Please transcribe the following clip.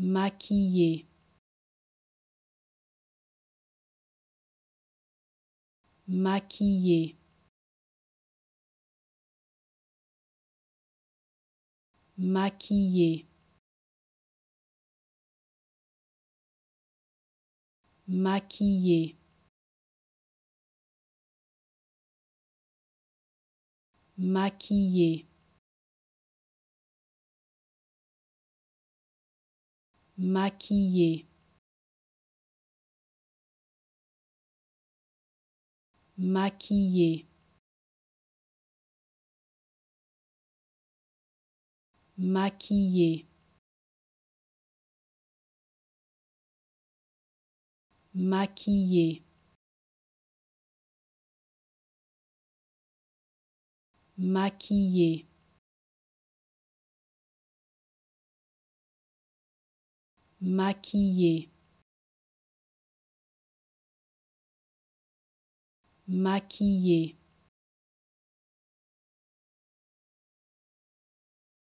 Maquillé, maquillé, maquillé, maquillé, maquillé. Maquillé, maquillé, maquillé, maquillé, maquillé. maquiller maquiller